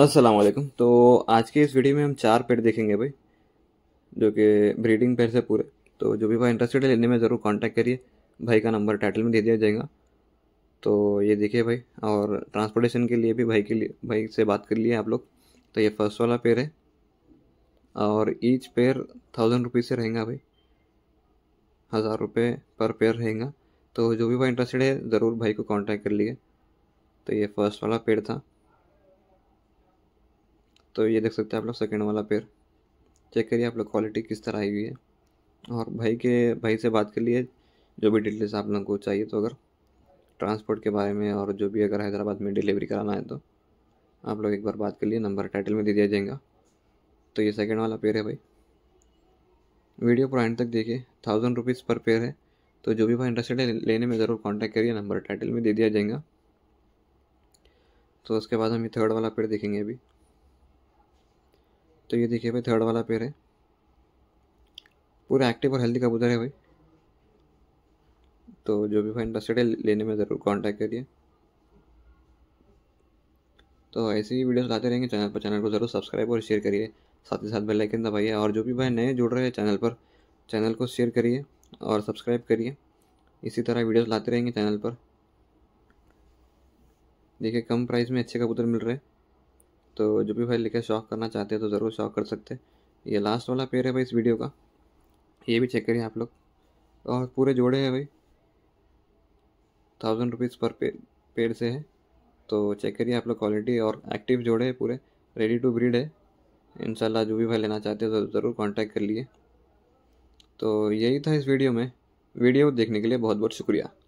अस्सलाम वालेकुम तो आज के इस वीडियो में हम चार पेड़ देखेंगे भाई जो कि ब्रीडिंग पेड़ से पूरे तो जो भी भाई इंटरेस्टेड है लेने में ज़रूर कांटेक्ट करिए भाई का नंबर टाइटल में दे दिया जाएगा तो ये देखिए भाई और ट्रांसपोर्टेशन के लिए भी भाई के लिए भाई से बात कर लिए आप लोग तो ये फर्स्ट वाला पेड़ है और ईच पेड़ थाउजेंड रुपीज़ से रहेगा भाई हज़ार रुपये पर पेड़ रहेगा तो जो भी भाई इंटरेस्टेड है ज़रूर भाई को कॉन्टैक्ट कर लिए तो ये फर्स्ट वाला पेड़ था तो ये देख सकते हैं आप लोग सेकेंड वाला पेयर चेक करिए आप लोग क्वालिटी किस तरह आई हुई है और भाई के भाई से बात कर लिए जो भी डिटेल्स आप लोगों को चाहिए तो अगर ट्रांसपोर्ट के बारे में और जो भी अगर हैदराबाद में डिलीवरी कराना है तो आप लोग एक बार बात कर लिए नंबर टाइटल में दे दिया जाएगा तो ये सेकेंड वाला पेयर है भाई वीडियो पूरा एंड तक देखिए थाउजेंड रुपीज़ पर पेयर है तो जो भी भाई इंटरेस्टेड है लेने में ज़रूर कांटेक्ट करिए नंबर टाइटल में दे दिया जाएगा तो उसके बाद हम ये थर्ड वाला पेड़ देखेंगे अभी तो ये देखिए भाई थर्ड वाला पेड़ है पूरा एक्टिव और हेल्दी कबूतर है भाई तो जो भी भाई इंटरेस्टेड है लेने में ज़रूर कांटेक्ट करिए तो ऐसे ही वीडियोस लाते रहेंगे चैनल पर चैनल को ज़रूर सब्सक्राइब और शेयर करिए साथ ही साथ बेल आइकन दबाइए और जो भी भाई नए जुड़ रहे हैं चैनल पर चैनल को शेयर करिए और सब्सक्राइब करिए इसी तरह वीडियोस लाते रहेंगे चैनल पर देखिए कम प्राइस में अच्छे कबूतर मिल रहे हैं तो जो भी भाई लेकर शौक करना चाहते हैं तो ज़रूर शौक कर सकते हैं ये लास्ट वाला पेयर है भाई इस वीडियो का ये भी चेक करिए आप लोग और पूरे जोड़े हैं भाई थाउजेंड रुपीज़ पर पेड़ से है तो चेक करिए आप लोग क्वालिटी और एक्टिव जोड़े हैं पूरे रेडी टू ब्रीड है इनशाला जो भी भाई लेना चाहते हैं तो ज़रूर कॉन्टैक्ट कर लिए तो यही था इस वीडियो में वीडियो देखने के लिए बहुत बहुत शुक्रिया